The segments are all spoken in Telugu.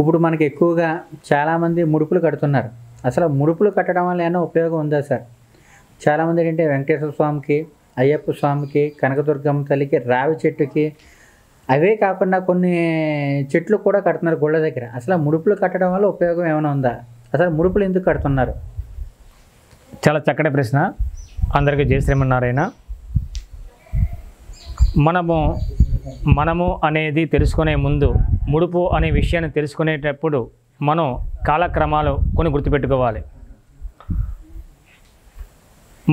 ఇప్పుడు మనకి ఎక్కువగా చాలామంది ముడుపులు కడుతున్నారు అసలు ముడుపులు కట్టడం వల్ల ఏమైనా ఉపయోగం ఉందా సార్ చాలామంది ఏంటంటే వెంకటేశ్వర స్వామికి అయ్యప్ప స్వామికి కనకదుర్గమ్మ తల్లికి రావి చెట్టుకి అవే కాకుండా కొన్ని చెట్లు కూడా కడుతున్నారు గొళ్ళ దగ్గర అసలు ముడుపులు కట్టడం వల్ల ఉపయోగం ఏమైనా ఉందా అసలు ముడుపులు ఎందుకు కడుతున్నారు చాలా చక్కటి ప్రశ్న అందరికీ జయశ్రీమన్నారాయణ మనము మనము అనేది తెలుసుకునే ముందు ముడుపు అనే విషయాన్ని తెలుసుకునేటప్పుడు మనం కాలక్రమాలు కొన్ని గుర్తుపెట్టుకోవాలి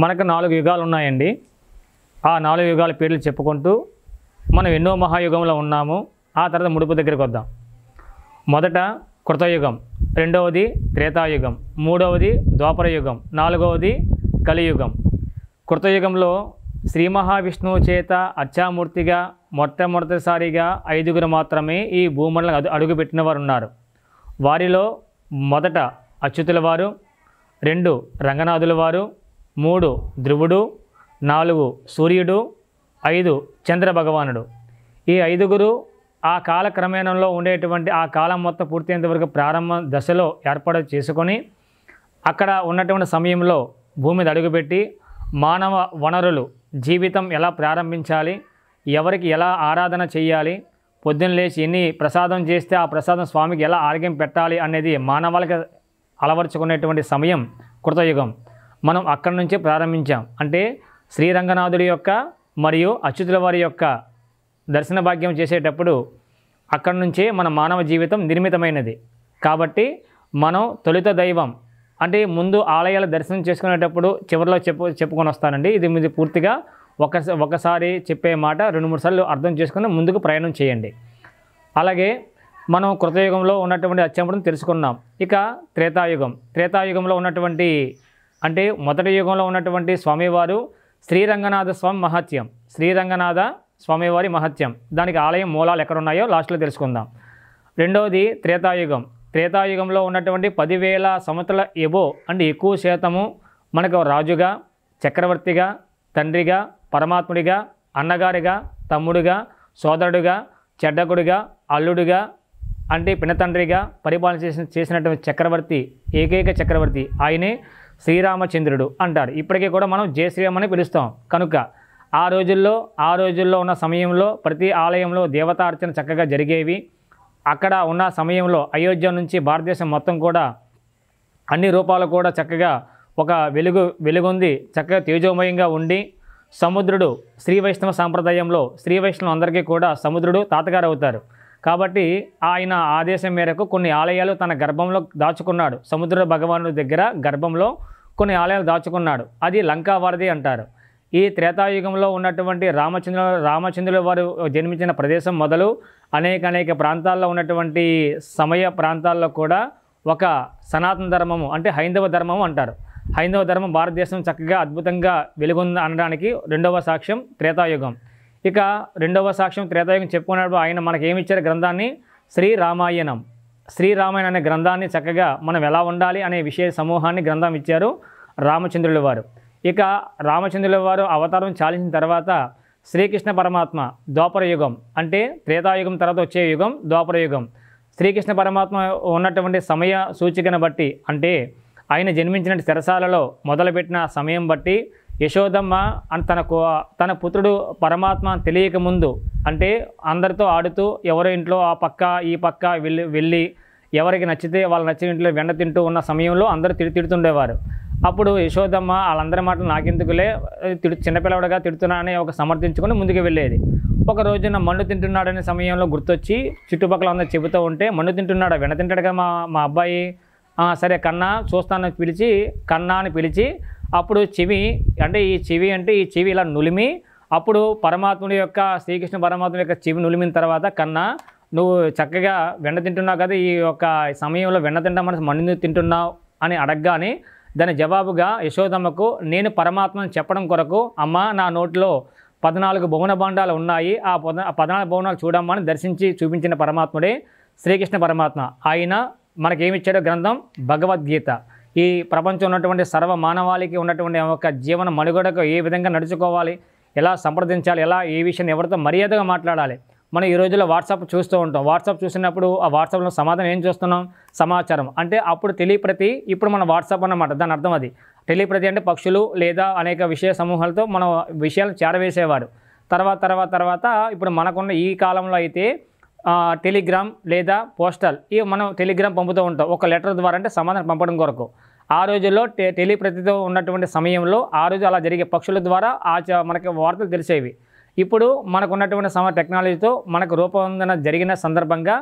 మనకు నాలుగు యుగాలు ఉన్నాయండి ఆ నాలుగు యుగాల పేర్లు చెప్పుకుంటూ మనం ఎన్నో మహాయుగంలో ఉన్నాము ఆ తర్వాత ముడుపు దగ్గరికి వద్దాం మొదట కృతయుగం రెండవది త్రేతాయుగం మూడవది ద్వాపరయుగం నాలుగవది కలియుగం కృతయుగంలో శ్రీ మహావిష్ణువు చేత అచ్చామూర్తిగా మొట్టమొదటిసారిగా ఐదుగురు మాత్రమే ఈ భూమండలం అడుగుపెట్టిన వారు ఉన్నారు వారిలో మొదట అచ్యుతుల వారు రెండు రంగనాథుల వారు మూడు ధ్రువుడు నాలుగు సూర్యుడు ఐదు చంద్రభగవానుడు ఈ ఐదుగురు ఆ కాలక్రమేణంలో ఉండేటువంటి ఆ కాలం మొత్తం వరకు ప్రారంభ దశలో ఏర్పాటు చేసుకొని అక్కడ ఉన్నటువంటి సమయంలో భూమి మీద అడుగుపెట్టి మానవ వనరులు జీవితం ఎలా ప్రారంభించాలి ఎవరికి ఎలా ఆరాధన చేయాలి పొద్దున్న లేచి ఎన్ని ప్రసాదం చేస్తే ఆ ప్రసాదం స్వామికి ఎలా ఆరోగ్యం పెట్టాలి అనేది మానవాళికి అలవరుచుకునేటువంటి సమయం కృతయుగం మనం అక్కడి నుంచే ప్రారంభించాం అంటే శ్రీరంగనాథుడి యొక్క మరియు అచ్యుతుల వారి యొక్క దర్శన భాగ్యం చేసేటప్పుడు అక్కడి నుంచే మన మానవ జీవితం నిర్మితమైనది కాబట్టి మనం తొలిత దైవం అంటే ముందు ఆలయాల దర్శనం చేసుకునేటప్పుడు చివరిలో చెప్పు చెప్పుకొని వస్తానండి ఇది మీది పూర్తిగా ఒకసారి ఒకసారి చెప్పే మాట రెండు మూడు సార్లు అర్థం చేసుకుని ముందుకు ప్రయాణం చేయండి అలాగే మనం కృతయుగంలో ఉన్నటువంటి అత్యంపడం తెలుసుకున్నాం ఇక త్రేతాయుగం త్రేతాయుగంలో ఉన్నటువంటి అంటే మొదటి యుగంలో ఉన్నటువంటి స్వామివారు శ్రీరంగనాథ స్వామి మహత్యం శ్రీరంగనాథ స్వామివారి మహత్యం దానికి ఆలయం మూలాలు ఎక్కడున్నాయో లాస్ట్లో తెలుసుకుందాం రెండవది త్రేతాయుగం త్రేతాయుగంలో ఉన్నటువంటి పదివేల సంవత్సరాల ఎబో అంటే ఎక్కువ శాతము మనకు రాజుగా చక్రవర్తిగా తండ్రిగా పరమాత్ముడిగా అన్నగారిగా తమ్ముడుగా సోదరుడుగా చెడ్డకుడిగా అల్లుడుగా అంటే పినతండ్రిగా పరిపాలన చేసిన చేసినటువంటి చక్రవర్తి ఏకైక చక్రవర్తి ఆయనే శ్రీరామచంద్రుడు అంటారు ఇప్పటికీ కూడా మనం జయ అని పిలుస్తాం కనుక ఆ రోజుల్లో ఆ రోజుల్లో ఉన్న సమయంలో ప్రతి ఆలయంలో దేవతార్చన చక్కగా జరిగేవి అక్కడ ఉన్న సమయంలో అయోధ్య నుంచి భారతదేశం మొత్తం కూడా అన్ని రూపాలు కూడా చక్కగా ఒక వెలుగు వెలుగొంది చక్కగా తేజోమయంగా ఉండి సముద్రుడు శ్రీ వైష్ణవ సాంప్రదాయంలో శ్రీ వైష్ణవం అందరికీ కూడా సముద్రుడు తాతగారు అవుతారు కాబట్టి ఆయన ఆదేశం మేరకు కొన్ని ఆలయాలు తన గర్భంలో దాచుకున్నాడు సముద్ర భగవానుడి దగ్గర గర్భంలో కొన్ని ఆలయాలు దాచుకున్నాడు అది లంకావారధి అంటారు ఈ త్రేతాయుగంలో ఉన్నటువంటి రామచంద్ర రామచంద్రుల వారు జన్మించిన ప్రదేశం మొదలు అనేక అనేక ప్రాంతాల్లో ఉన్నటువంటి సమయ ప్రాంతాల్లో కూడా ఒక సనాతన ధర్మము అంటే హైందవ ధర్మము అంటారు హైందవ ధర్మం భారతదేశం చక్కగా అద్భుతంగా వెలుగొంది అనడానికి రెండవ సాక్ష్యం త్రేతాయుగం ఇక రెండవ సాక్ష్యం త్రేతాయుగం చెప్పుకున్నప్పుడు ఆయన మనకి ఏమిచ్చారు గ్రంథాన్ని శ్రీరామాయణం శ్రీరామాయణ అనే గ్రంథాన్ని చక్కగా మనం ఎలా ఉండాలి అనే విషయ సమూహాన్ని గ్రంథం ఇచ్చారు రామచంద్రుల వారు ఇక రామచంద్రుల వారు అవతారం చాలించిన తర్వాత శ్రీకృష్ణ పరమాత్మ ద్వాపర యుగం అంటే త్రేతాయుగం తర్వాత వచ్చే యుగం ద్వాపర యుగం శ్రీకృష్ణ పరమాత్మ ఉన్నటువంటి సమయ సూచికను బట్టి అంటే ఆయన జన్మించిన శిరసాలలో మొదలుపెట్టిన సమయం బట్టి యశోదమ్మ అని తన తన పుత్రుడు పరమాత్మ తెలియకముందు అంటే అందరితో ఆడుతూ ఎవరో ఇంట్లో ఆ పక్క ఈ పక్క వెళ్ళి వెళ్ళి ఎవరికి నచ్చితే వాళ్ళు నచ్చిన ఇంట్లో వెండ తింటూ ఉన్న సమయంలో అందరూ తిడి తిడుతుండేవారు అప్పుడు యశోదమ్మ వాళ్ళందరి మాటలు నాకెందుకులే తిడు చిన్నపిల్లవాడుగా తిడుతున్నానని ఒక సమర్థించుకొని ముందుకు వెళ్ళేది ఒక రోజున మన్ను తింటున్నాడనే సమయంలో గుర్తొచ్చి చుట్టుపక్కల అందరూ చెబుతూ ఉంటే మన్ను తింటున్నాడు వెన తింటాడుగా మా మా అబ్బాయి సరే కన్నా చూస్తానని పిలిచి కన్నా అని పిలిచి అప్పుడు చెవి అంటే ఈ చెవి అంటే ఈ చెవి ఇలా నులిమి అప్పుడు పరమాత్ముడి యొక్క శ్రీకృష్ణ పరమాత్ముడి యొక్క చెవి నులిమిన తర్వాత కన్నా నువ్వు చక్కగా వెన్న తింటున్నావు కదా ఈ యొక్క సమయంలో వెన్న తింటామని మన్ను తింటున్నావు అని అడగగానే దాని జవాబుగా యశోదమ్మకు నేను పరమాత్మను చెప్పడం కొరకు అమ్మ నా నోటిలో పద్నాలుగు భువన భాండాలు ఉన్నాయి ఆ పద్నాలుగు భవనాలు చూడమ్మని దర్శించి చూపించిన పరమాత్ముడే శ్రీకృష్ణ పరమాత్మ ఆయన మనకేమిచ్చాడో గ్రంథం భగవద్గీత ఈ ప్రపంచం ఉన్నటువంటి సర్వ మానవాళికి ఉన్నటువంటి ఒక జీవన మనుగడకు ఏ విధంగా నడుచుకోవాలి ఎలా సంప్రదించాలి ఎలా ఏ విషయాన్ని ఎవరితో మర్యాదగా మాట్లాడాలి మనం ఈ రోజుల్లో వాట్సాప్ చూస్తూ ఉంటాం వాట్సాప్ చూసినప్పుడు ఆ వాట్సాప్లో సమాధానం ఏం చూస్తున్నాం సమాచారం అంటే అప్పుడు తెలియప్రతి ఇప్పుడు మన వాట్సాప్ అన్నమాట దాని అర్థం అది తెలియప్రతి అంటే పక్షులు లేదా అనేక విషయ సమూహాలతో మనం విషయాలను చేరవేసేవారు తర్వాత తర్వాత తర్వాత ఇప్పుడు మనకున్న ఈ కాలంలో అయితే టెలిగ్రామ్ లేదా పోస్టల్ ఇవి మనం టెలిగ్రామ్ పంపుతూ ఉంటాం ఒక లెటర్ ద్వారా అంటే సమాధానం పంపడం కొరకు ఆ రోజుల్లో టె టెలిప్రతితో ఉన్నటువంటి సమయంలో ఆ రోజు అలా జరిగే పక్షుల ద్వారా ఆ మనకి వార్తలు తెలిసేవి ఇప్పుడు మనకున్నటువంటి సమ టెక్నాలజీతో మనకు రూపొందన జరిగిన సందర్భంగా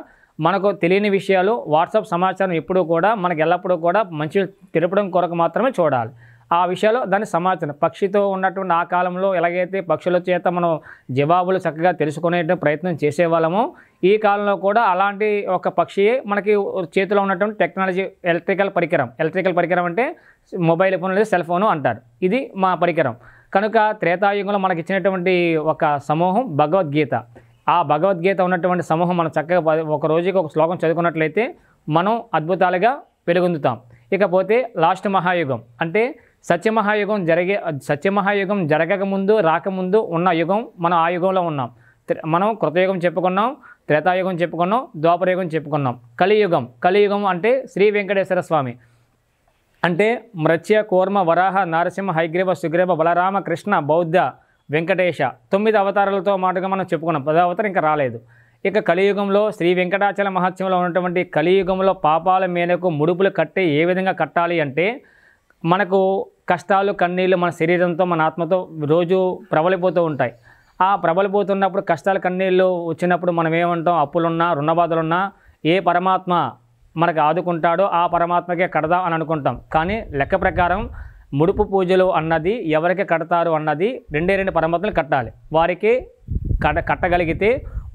మనకు తెలియని విషయాలు వాట్సాప్ సమాచారం ఎప్పుడూ కూడా మనకు ఎల్లప్పుడూ కూడా మంచి తెలపడం కొరకు మాత్రమే చూడాలి ఆ విషయాలు దాని సమాచారం పక్షితో ఉన్నటువంటి ఆ కాలంలో ఎలాగైతే పక్షుల చేత మనం జవాబులు చక్కగా తెలుసుకునే ప్రయత్నం చేసేవాళ్ళము ఈ కాలంలో కూడా అలాంటి ఒక పక్షి మనకి చేతిలో ఉన్నటువంటి టెక్నాలజీ ఎలక్ట్రికల్ పరికరం ఎలక్ట్రికల్ పరికరం అంటే మొబైల్ ఫోన్ లేదా సెల్ ఫోను అంటారు ఇది మా పరికరం కనుక త్రేతాయుగంలో మనకి ఇచ్చినటువంటి ఒక సమూహం భగవద్గీత ఆ భగవద్గీత ఉన్నటువంటి సమూహం మనం చక్కగా ఒక రోజుకి ఒక శ్లోకం చదువుకున్నట్లయితే మనం అద్భుతాలుగా వెలుగొందుతాం ఇకపోతే లాస్ట్ మహాయుగం అంటే సత్యమహాయుగం జరిగే సత్యమహాయుగం జరగకముందు రాకముందు ఉన్న యుగం మనం ఆ యుగంలో ఉన్నాం మనం కృతయుగం చెప్పుకున్నాం త్రేతాయుగం చెప్పుకున్నాం ద్వాపరయుగం చెప్పుకున్నాం కలియుగం కలియుగం అంటే శ్రీ వెంకటేశ్వర స్వామి అంటే మృత్య కూర్మ వరాహ నారసింహ హైగ్రీవ సుగ్రీవ బలరామ కృష్ణ బౌద్ధ వెంకటేశ తొమ్మిది అవతారాలతో మాటగా మనం చెప్పుకున్నాం పదో అవతారం ఇంకా రాలేదు ఇక కలియుగంలో శ్రీ వెంకటాచల మహత్సవంలో ఉన్నటువంటి కలియుగంలో పాపాల మేనకు ముడుపులు కట్టి ఏ విధంగా కట్టాలి అంటే మనకు కష్టాలు కన్నీళ్ళు మన శరీరంతో మన ఆత్మతో రోజు ప్రబలిపోతూ ఉంటాయి ఆ ప్రబలిపోతున్నప్పుడు కష్టాలు కన్నీళ్ళు వచ్చినప్పుడు మనం ఏమంటాం అప్పులున్నా రుణబాధలున్నా ఏ పరమాత్మ మనకు ఆదుకుంటాడో ఆ పరమాత్మకే కడదాం అని అనుకుంటాం కానీ లెక్క ప్రకారం ముడుపు పూజలు అన్నది ఎవరికి కడతారు అన్నది రెండే రెండు పరమాత్మలు కట్టాలి వారికి కట కట్టగలిగితే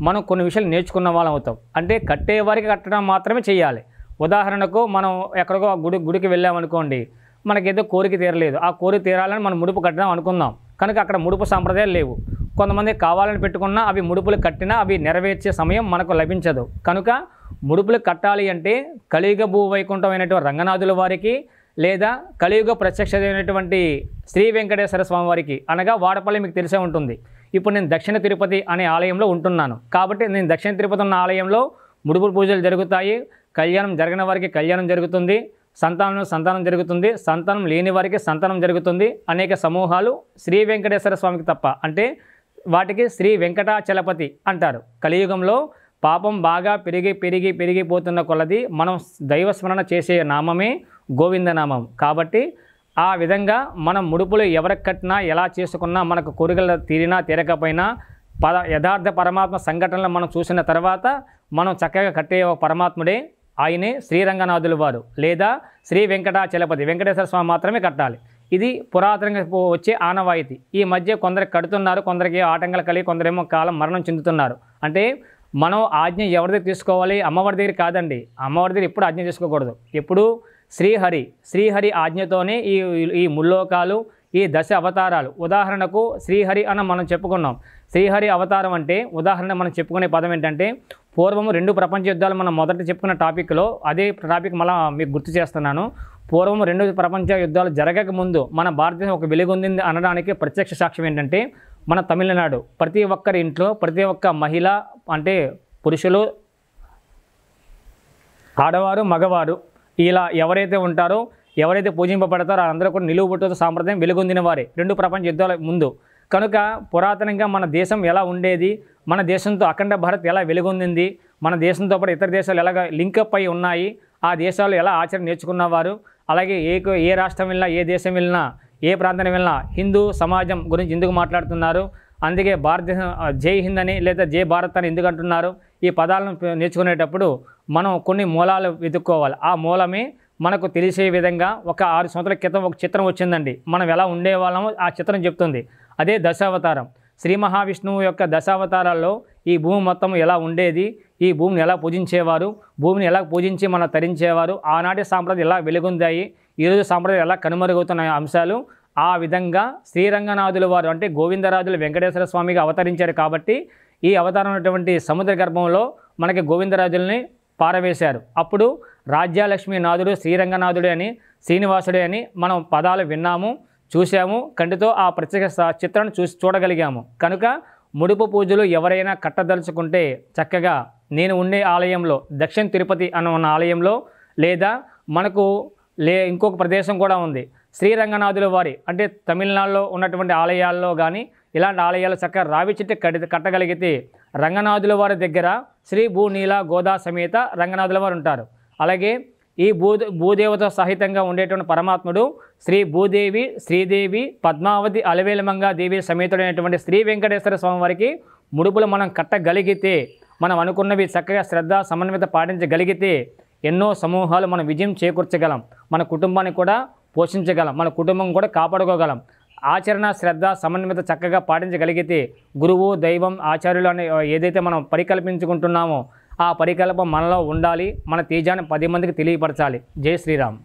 మనం కొన్ని విషయాలు నేర్చుకున్న వాళ్ళం అవుతాం అంటే కట్టేవారికి కట్టడం మాత్రమే చేయాలి ఉదాహరణకు మనం ఎక్కడికో గుడి గుడికి వెళ్ళామనుకోండి మనకేదో కోరిక తీరలేదు ఆ కోరిక తీరాలని మనం ముడుపు కట్టడం అనుకుందాం కనుక అక్కడ ముడుపు సాంప్రదాయాలు లేవు కొంతమంది కావాలని పెట్టుకున్నా అవి ముడుపులు కట్టినా అవి నెరవేర్చే సమయం మనకు లభించదు కనుక ముడుపులు కట్టాలి అంటే కలియుగ భూవైకుంఠమైనటువంటి రంగనాథుల వారికి లేదా కలియుగ ప్రత్యక్షమైనటువంటి శ్రీ వెంకటేశ్వర స్వామి వారికి అనగా వాడపల్లి మీకు తెలిసే ఉంటుంది ఇప్పుడు నేను దక్షిణ తిరుపతి అనే ఆలయంలో ఉంటున్నాను కాబట్టి నేను దక్షిణ తిరుపతి ఉన్న ఆలయంలో ముడుపులు పూజలు జరుగుతాయి కళ్యాణం జరిగిన వారికి కళ్యాణం జరుగుతుంది సంతానం సంతానం జరుగుతుంది సంతానం లేని వారికి సంతానం జరుగుతుంది అనేక సమూహాలు శ్రీ వెంకటేశ్వర స్వామికి తప్ప అంటే వాటికి శ్రీ వెంకటాచలపతి అంటారు కలియుగంలో పాపం బాగా పెరిగి పెరిగి పెరిగిపోతున్న కొలది మనం దైవస్మరణ చేసే నామమే గోవిందనామం కాబట్టి ఆ విధంగా మనం ముడుపులు ఎవరికి కట్టినా ఎలా చేసుకున్నా మనకు కొరుగల తీరినా తీరకపోయినా పద యథార్థ పరమాత్మ సంఘటనలు మనం చూసిన తర్వాత మనం చక్కగా కట్టే పరమాత్ముడే ఆయనే శ్రీరంగనాథులు వారు లేదా శ్రీ వెంకటాచలపతి వెంకటేశ్వర స్వామి మాత్రమే కట్టాలి ఇది పురాతనంగా వచ్చే ఆనవాయితీ ఈ మధ్య కొందరికి కడుతున్నారు కొందరికి ఆటంకాలు కలిగి కొందరేమో కాలం మరణం చెందుతున్నారు అంటే మనం ఆజ్ఞ ఎవరి దగ్గర తీసుకోవాలి అమ్మవారి దగ్గర కాదండి అమ్మవారి దగ్గర ఎప్పుడు ఆజ్ఞ తీసుకోకూడదు ఎప్పుడు శ్రీహరి శ్రీహరి ఆజ్ఞతోనే ఈ ఈ ముల్లోకాలు ఈ దశ అవతారాలు ఉదాహరణకు శ్రీహరి అని మనం చెప్పుకున్నాం శ్రీహరి అవతారం అంటే ఉదాహరణ మనం చెప్పుకునే పదం ఏంటంటే పూర్వము రెండు ప్రపంచ యుద్ధాలు మనం మొదట చెప్పుకున్న టాపిక్లో అదే టాపిక్ మన మీకు గుర్తు చేస్తున్నాను పూర్వం రెండు ప్రపంచ యుద్ధాలు జరగక ముందు మన భారతదేశం ఒక వెలుగొందింది అనడానికి ప్రత్యక్ష సాక్ష్యం ఏంటంటే మన తమిళనాడు ప్రతి ఒక్కరి ఇంట్లో ప్రతి ఒక్క మహిళ అంటే పురుషులు ఆడవారు మగవారు ఇలా ఎవరైతే ఉంటారో ఎవరైతే పూజింపబడతారో అందరూ కూడా నిలువుబట్టు సాంప్రదాయం వెలుగొందిన వారే రెండు ప్రపంచ యుద్ధాల ముందు కనుక పురాతనంగా మన దేశం ఎలా ఉండేది మన దేశంతో అఖండ భారత్ ఎలా వెలుగొందింది మన దేశంతో పాటు ఇతర దేశాలు ఎలాగ లింకప్ అయి ఉన్నాయి ఆ దేశాలు ఎలా ఆచరణ నేర్చుకున్నవారు అలాగే ఏ ఏ రాష్ట్రం వెళ్ళినా ఏ దేశం వెళ్ళినా ఏ ప్రాంతానికి వెళ్ళినా హిందూ సమాజం గురించి ఎందుకు మాట్లాడుతున్నారు అందుకే భారతదేశం జై హింద్ అని లేదా జై భారత్ అని ఎందుకు అంటున్నారు ఈ పదాలను నేర్చుకునేటప్పుడు మనం కొన్ని మూలాలు వెతుక్కోవాలి ఆ మూలమే మనకు తెలిసే విధంగా ఒక ఆరు సంవత్సరాల క్రితం ఒక చిత్రం వచ్చిందండి మనం ఎలా ఉండేవాళ్ళమో ఆ చిత్రం చెప్తుంది అదే దశావతారం శ్రీ మహావిష్ణువు యొక్క దశావతారాల్లో ఈ భూమి మొత్తం ఎలా ఉండేది ఈ భూమిని ఎలా పూజించేవారు భూమిని ఎలా పూజించి మనం తరించేవారు ఆనాటి సాంప్రదాయం ఎలా వెలుగుందాయి ఈరోజు సాంప్రదాయం ఎలా కనుమరుగవుతున్న అంశాలు ఆ విధంగా శ్రీరంగనాథుల వారు అంటే గోవిందరాజులు వెంకటేశ్వర స్వామిగా అవతరించారు కాబట్టి ఈ అవతారం ఉన్నటువంటి సముద్ర గర్భంలో మనకి గోవిందరాజుల్ని పారవేశారు అప్పుడు రాజ్యాలక్ష్మి నాథుడు శ్రీరంగనాథుడే అని శ్రీనివాసుడే అని మనం పదాలు విన్నాము చూశాము కంటితో ఆ ప్రత్యేక చిత్రాన్ని చూసి చూడగలిగాము కనుక ముడుపు పూజలు ఎవరైనా కట్టదలుచుకుంటే చక్కగా నేను ఉండే ఆలయంలో దక్షిణ తిరుపతి అని ఉన్న ఆలయంలో లేదా మనకు లే ఇంకొక ప్రదేశం కూడా ఉంది శ్రీరంగనాథుల వారి అంటే తమిళనాడులో ఉన్నటువంటి ఆలయాల్లో కానీ ఇలాంటి ఆలయాలు చక్కగా రావి చెట్టు కడి కట్టగలిగితే రంగనాథుల వారి దగ్గర శ్రీ భూనీల గోదా సమేత రంగనాథుల వారు ఉంటారు అలాగే ఈ భూ భూదేవత సహితంగా ఉండేటువంటి పరమాత్ముడు శ్రీ భూదేవి శ్రీదేవి పద్మావతి అలవేలమంగా దేవి సమేతుడైనటువంటి శ్రీ వెంకటేశ్వర స్వామి వారికి ముడుపులు మనం కట్టగలిగితే మనం అనుకున్నవి చక్కగా శ్రద్ధ సమన్విత పాటించగలిగితే ఎన్నో సమూహాలు మనం విజయం చేకూర్చగలం మన కుటుంబాన్ని కూడా పోషించగలం మన కుటుంబం కూడా కాపాడుకోగలం ఆచరణ శ్రద్ధ సమన్వయత చక్కగా పాటించగలిగితే గురువు దైవం ఆచార్యులు అనే ఏదైతే మనం పరికల్పించుకుంటున్నామో ఆ పరికల్పం మనలో ఉండాలి మన తేజాన్ని పది మందికి తెలియపరచాలి జై శ్రీరామ్